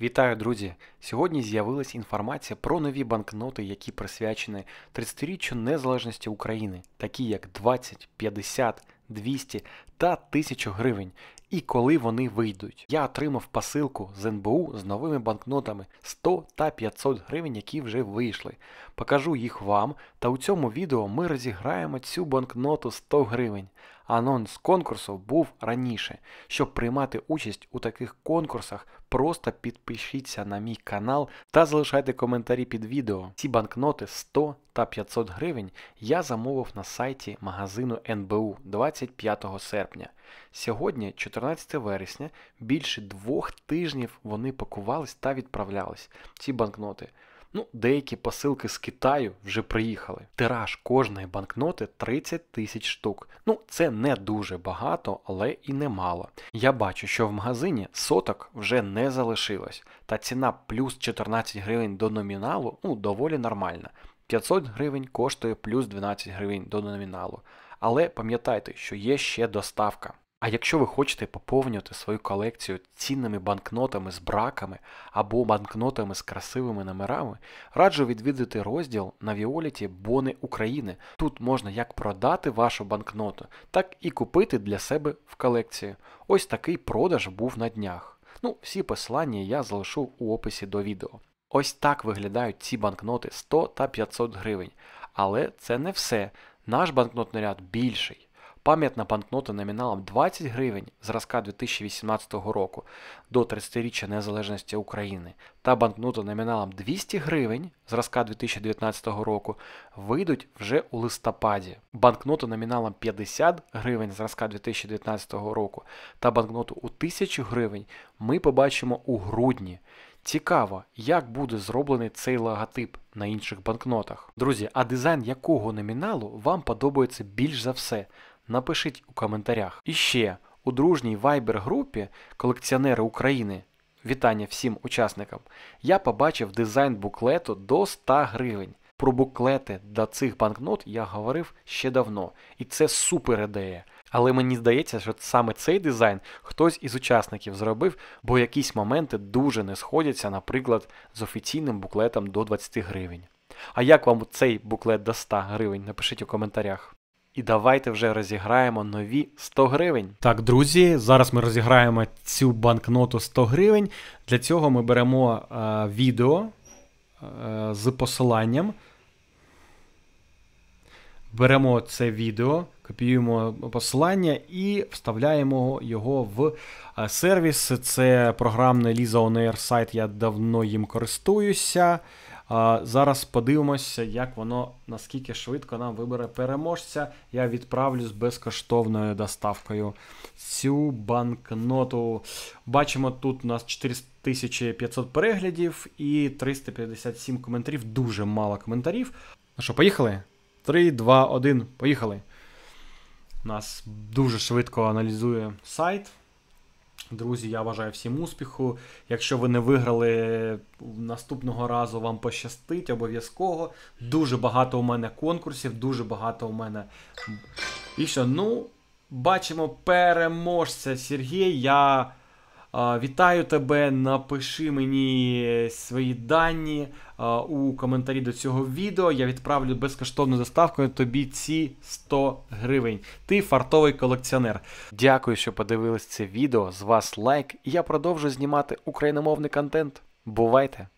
Вітаю, друзі! Сьогодні з'явилась інформація про нові банкноти, які присвячені 30-річчю незалежності України, такі як 20, 50, 200 та 1000 гривень. І коли вони вийдуть. Я отримав посилку з НБУ з новими банкнотами 100 та 500 гривень, які вже вийшли. Покажу їх вам, та у цьому відео ми розіграємо цю банкноту 100 гривень. Анонс конкурсу був раніше. Щоб приймати участь у таких конкурсах, просто підпишіться на мій канал та залишайте коментарі під відео. Ці банкноти 100 та 500 гривень я замовив на сайті магазину НБУ 25 серпня. Сьогодні, 14 вересня, більше двох тижнів вони пакувались та відправлялись ці банкноти. Ну, деякі посилки з Китаю вже приїхали. Тираж кожної банкноти 30 тисяч штук. Ну, це не дуже багато, але і немало. Я бачу, що в магазині соток вже не залишилось, та ціна плюс 14 гривень до номіналу ну, доволі нормальна. 500 гривень коштує плюс 12 гривень до номіналу. Але пам'ятайте, що є ще доставка. А якщо ви хочете поповнювати свою колекцію цінними банкнотами з браками або банкнотами з красивими номерами, раджу відвідати розділ на Віоліті Бони України. Тут можна як продати вашу банкноту, так і купити для себе в колекції. Ось такий продаж був на днях. Ну, всі посилання я залишу у описі до відео. Ось так виглядають ці банкноти 100 та 500 гривень. Але це не все. Наш банкнотний ряд більший. Пам'ятна банкнота номіналом 20 гривень зразка 2018 року до 30-річчя Незалежності України та банкнота номіналом 200 гривень зразка 2019 року вийдуть вже у листопаді. Банкнота номіналом 50 гривень зразка 2019 року та банкноту у 1000 гривень ми побачимо у грудні. Цікаво, як буде зроблений цей логотип на інших банкнотах. Друзі, а дизайн якого номіналу вам подобається більш за все? Напишіть у коментарях. І ще у дружній Viber-групі колекціонери України. Вітання всім учасникам! Я побачив дизайн буклету до 100 гривень. Про буклети до цих банкнот я говорив ще давно, і це супер ідея. Але мені здається, що саме цей дизайн хтось із учасників зробив, бо якісь моменти дуже не сходяться, наприклад, з офіційним буклетом до 20 гривень. А як вам цей буклет до 100 гривень? Напишіть у коментарях. І давайте вже розіграємо нові 100 гривень. Так, друзі, зараз ми розіграємо цю банкноту 100 гривень. Для цього ми беремо е, відео е, з посиланням беремо це відео, копіюємо посилання і вставляємо його в е, сервіс. Це програмне Lisa On Air сайт, я давно їм користуюся. Е, зараз подивимося, як воно наскільки швидко нам вибере переможця. Я відправлю з безкоштовною доставкою цю банкноту. Бачимо, тут у нас 4500 переглядів і 357 коментарів. Дуже мало коментарів. Ну що, поїхали? 3, 2, 1. Поїхали. Нас дуже швидко аналізує сайт. Друзі, я бажаю всім успіху. Якщо ви не виграли наступного разу, вам пощастить обов'язково. Дуже багато у мене конкурсів, дуже багато у мене. І що? Ну, бачимо переможця Сергій. Я. Вітаю тебе, напиши мені свої дані у коментарі до цього відео. Я відправлю безкоштовну доставку тобі ці 100 гривень. Ти фартовий колекціонер. Дякую, що подивились це відео. З вас лайк, і я продовжу знімати україномовний контент. Бувайте!